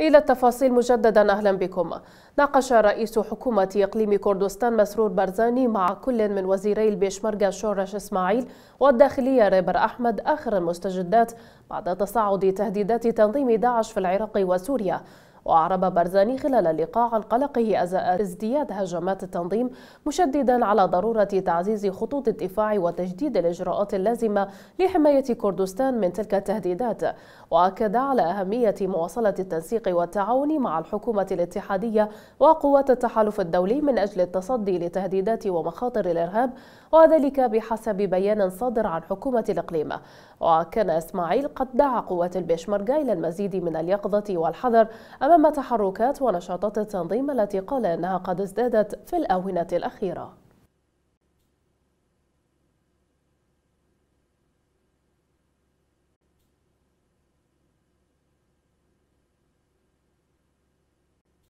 إلى التفاصيل مجددا أهلا بكم ناقش رئيس حكومة إقليم كردستان مسرور برزاني مع كل من وزيري البيشمركة شورش إسماعيل والداخلية ريبر أحمد آخر المستجدات بعد تصاعد تهديدات تنظيم داعش في العراق وسوريا وأعرب برزاني خلال اللقاء عن قلقه أزاء ازدياد هجمات التنظيم مشددا على ضرورة تعزيز خطوط الدفاع وتجديد الإجراءات اللازمة لحماية كردستان من تلك التهديدات وأكد على أهمية مواصلة التنسيق والتعاون مع الحكومة الاتحادية وقوات التحالف الدولي من أجل التصدي لتهديدات ومخاطر الإرهاب وذلك بحسب بيان صادر عن حكومة الإقليم وكان إسماعيل قد دعا قوات البيشمركة إلى المزيد من اليقظة والحذر أمام تحركات ونشاطات التنظيم التي قال إنها قد ازدادت في الآونة الأخيرة